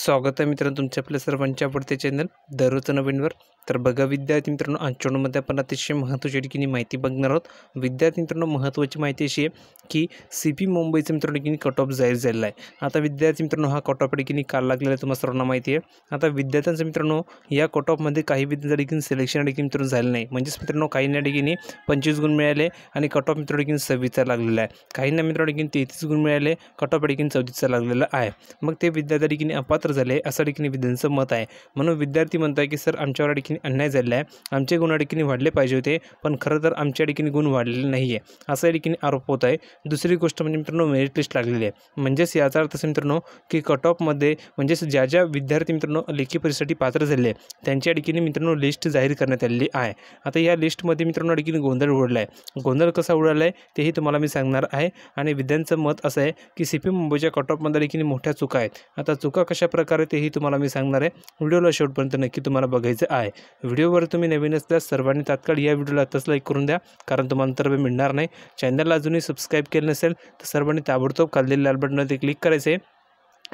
स्वागत आहे मित्रांनो तुमच्या आपल्या सर्वांच्या आवडते चॅनल दररोज नवीनवर तर बघा विद्यार्थी मित्रांनो आजच्या आपण अतिशय महत्त्वाच्या ठिकाणी माहिती बघणार आहोत विद्यार्थी मित्रांनो महत्त्वाची माहिती अशी आहे की सी पी मुंबईचा मित्रांनो ठिकाणी कट ऑफ जाहीर झालेला आहे आता विद्यार्थी मित्रांनो हा कट ऑफ ठिकाणी काल लागलेला तुम्हाला सर्वांना माहिती आहे आता विद्यार्थ्यांचं मित्रांनो या कट ऑफमध्ये काही विद्यार्थी ठिकाणी सिलेक्शन ठिकाणी मित्रांनो झालं नाही म्हणजेच मित्रांनो काहींना ठिकाणी पंचवीस गुण मिळाले आणि कट ऑफ मित्रांनो ठिकाणी सव्वीसचा लागलेला आहे काहींना मित्रांनो ठिकाणी तेहतीस गुण मिळाले कट ऑफ ठिकाणी चौतीसचा लागलेला आहे मग ते विद्यार्थ्या ठिकाणी पात्र झाले असं ठिकाणी विद्यांचं मत आहे म्हणून विद्यार्थी म्हणताय की सर आमच्यावर डिकीने अन्याय झालेला आहे आमचे गुण डिकीने वाढले पाहिजे होते पण खरं तर आमच्या डिकीने गुण वाढलेले नाही आहे असा ठिकाणी आरोप होत आहे दुसरी गोष्ट म्हणजे मित्रांनो मेरिट लिस्ट लागलेली आहे म्हणजेच याचा अर्थ असं मित्रांनो की कट ऑफमध्ये म्हणजेच ज्या ज्या विद्यार्थी मित्रांनो लेखी परीक्षेसाठी पात्र झाले त्यांच्या डिकीने मित्रांनो लिस्ट जाहीर करण्यात आलेली आहे आता या लिस्टमध्ये मित्रांनो डिकीने गोंधळ उडला आहे गोंधळ कसा उडाला आहे तेही तुम्हाला मी सांगणार आहे आणि विद्यांचं मत असं आहे की सी पी मुंबईच्या कट ऑफमध्ये देखील मोठ्या चुका आहेत आता चुका कशा प्रकारे ही तुम्हारा मी सांगणार आहे व्हिडिओला शेवटपर्यंत नक्की तुम्हाला है वीडियो व्हिडिओवर तुम्हें नवीन असल्यास सर्वांनी तत्काल या व्हिडिओला आता लाइक करून दया कारण तुम्हाला तर मिळणार अजु ही सब्सक्राइब के लिए नसेल तो सर्वांनी ताबडतोब खाल्लेल्या लाल बटनवरती क्लिक करायचं आहे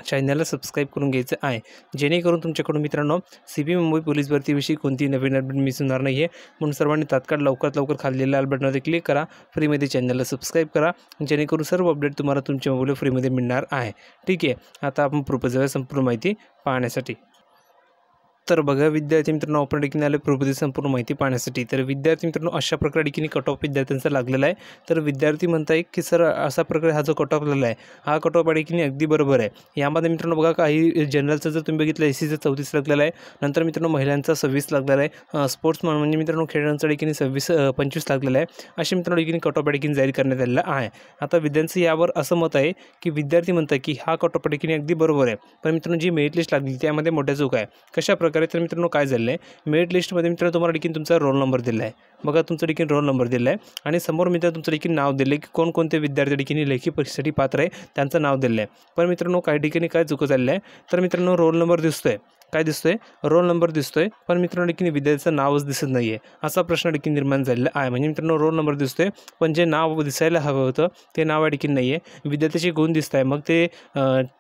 चॅनलला सबस्क्राईब करून घ्यायचं आहे जेणेकरून तुमच्याकडून मित्रांनो सी बी मुंबई पोलीस भरतीविषयी कोणतीही नवीन अपडेट मिस होणार नाही आहे म्हणून सर्वांनी तात्काळ लवकरात लवकर खाल्लेल्या लाल बटनावर क्लिक करा फ्रीमध्ये चॅनलला सबस्क्राईब करा जेणेकरून सर्व अपडेट तुम्हाला तुमच्या मोबाईलवर फ्रीमध्ये मिळणार आहे ठीक आहे आता आपण प्रोपोजल संपूर्ण माहिती पाहण्यासाठी तर बघा विद्यार्थी मित्रांनो आपण ठिकाणी आले प्रभूती संपूर्ण माहिती पाहण्यासाठी तर विद्यार्थी मित्रांनो अशा प्रकारे ठिकाणी कट ऑफ विद्यार्थ्यांचा लागलेला आहे तर विद्यार्थी म्हणता येईल की सर अशा प्रकारे हा जो कट ऑफ लागला आहे हा कट ऑफ अगदी बरोबर आहे यामध्ये मित्रांनो बघा काही जनरलचं जर तुम्ही बघितलं एसीचं चौतीस लागलेला आहे नंतर मित्रांनो महिलांचा सव्वीस लागलेला आहे स्पोर्ट्स म्हणजे मित्रांनो खेळांचा डिकिनी सव्वीस पंचवीस लागलेला आहे असे मित्रांनो डिकिनी कट ऑफ जाहीर करण्यात आलेला आहे आता विद्यार्थी यावर असं मत आहे की विद्यार्थी म्हणतात की हा कट ऑफ डिकिनी अगदी बरोबर आहे पण मित्रांनो जी मेरिट लिस्ट लागली त्यामध्ये मोठ्या चूक आहे कशा प्रकारे तर मित्रांनो काय झालेलं आहे मेरिट लिस्टमध्ये मित्रांनो तुम्हाला देखील तुमचा रोल नंबर दिला आहे बघा तुमचं देखील रोल नंबर दिला आहे आणि समोर मित्र तुमचं देखील नाव दिलं आहे की कोणकोणते विद्यार्थी ठिकाणी लेखी परीक्षेसाठी पात्र आहे त्यांचं नाव दिलं आहे पण मित्रांनो काही ठिकाणी काय चुकं झालेलं आहे तर मित्रांनो रोल नंबर दिसतो काय दिसतोय रोल नंबर दिसतोय पण मित्रांनो डिकिनी विद्यार्थ्याचं नावच दिसत नाही आहे असा प्रश्न डिकिनी निर्माण झालेला आहे म्हणजे मित्रांनो रोल नंबर दिसतोय पण जे नाव दिसायला हवं होतं ते नाव डिकिनी नाही आहे विद्यार्थ्याचे गुण दिसत आहे मग ते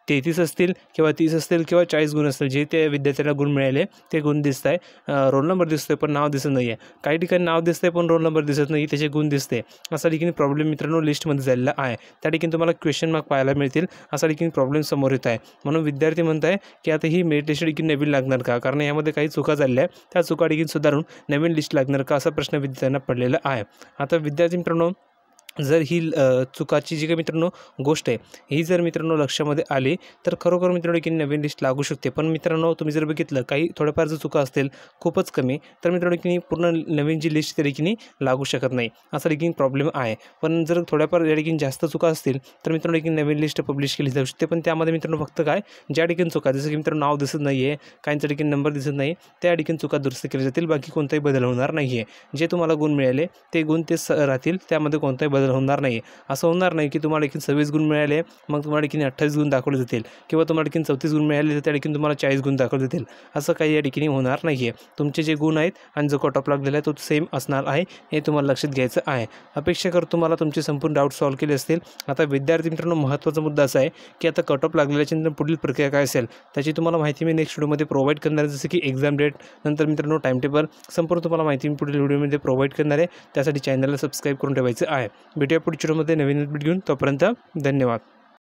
तेहतीस असतील किंवा तीस असतील किंवा चाळीस गुण असतील जे त्या विद्यार्थ्याला गुण मिळाले ते गुण दिसत आहे रोल नंबर दिसतोय पण नाव दिसत नाही आहे काही ठिकाणी नाव दिसतंय पण रोल नंबर दिसत नाही त्याचे गुण दिसते असा डिकिनी प्रॉब्लेम मित्रांनो लिस्टमध्ये झालेला आहे त्या ठिकाणी तुम्हाला क्वेश्चन मार्क पाहायला मिळतील असा डिकिनी प्रॉब्लेम समोर येत आहे म्हणून विद्यार्थी म्हणत आहे की आता ही मेडिटेशन लिस्ट नवीन लागणार का कारण यामध्ये काही चुका झालेल्या त्या चुका देखील सुधारून नवीन लिस्ट लागणार का असा प्रश्न विद्यार्थ्यांना पडलेला आहे आता विद्यार्थी मित्रांनो जर ही चुकाची जी काही मित्रांनो गोष्ट आहे ही जर मित्रांनो लक्षामध्ये आली तर खरोखर मित्रांनो की नवीन लिस्ट लागू शकते पण मित्रांनो तुम्ही जर बघितलं काही थोड्याफार जर चुका असतील खूपच कमी तर मित्रांनो की पूर्ण नवीन जी लिस्ट तरी की लागू शकत नाही असा देखील प्रॉब्लेम आहे पण जर थोड्याफार या ठिकाणी जास्त चुका असतील तर मित्रांनो की नवीन लिस्ट पब्लिश केली जाऊ शकते पण त्यामध्ये मित्रांनो फक्त काय ज्या ठिकाणी चुका जसं की मित्रांनो नाव दिसत नाही आहे काहींच्या ठिकाणी नंबर दिसत नाही त्या ठिकाणी चुका दुरुस्त केल्या जातील बाकी कोणताही बदल होणार नाही आहे जे तुम्हाला गुण मिळाले ते गुण ते राहतील त्यामध्ये कोणताही बदल होणार नाही असं होणार नाही की तुम्हाला देखील सव्वीस गुण मिळाले मग तुम्हाला देखील अठ्ठावीस गुण दाखवले जातील किंवा तुम्हाला देखील चौतीस गुण मिळाले तर त्या ठिकाणी तुम्हाला चाळीस गुण दाखवले जातील असं काही या ठिकाणी होणार नाही आहे तुमचे जे गुण आहेत आणि जो कट ऑफ लागलेला आहे तो सेम असणार आहे हे तुम्हाला लक्षात घ्यायचं आहे अपेक्षा करतो तुम्हाला तुमचे संपूर्ण डाऊट सॉल्व्ह केले असतील आता विद्यार्थी मित्रांनो महत्त्वाचा मुद्दा असा आहे की आता कट ऑफ लागलेल्याच्या नंतर पुढील प्रक्रिया काय असेल त्याची तुम्हाला माहिती मी नेक्स्ट व्हिडिओमध्ये प्रोव्हाइड करणार आहे जसं की एक्झाम डेट नंतर मित्रांनो टाईम टेबल संपूर्ण तुम्हाला माहिती मी पुढील व्हिडिओमध्ये प्रोव्हाइड करणार आहे त्यासाठी चॅनलला सबस्क्राईब करून ठेवायचं आहे भेटूया पुढच्या व्हिडिओमध्ये नवीन भेट घेऊन तोपर्यंत धन्यवाद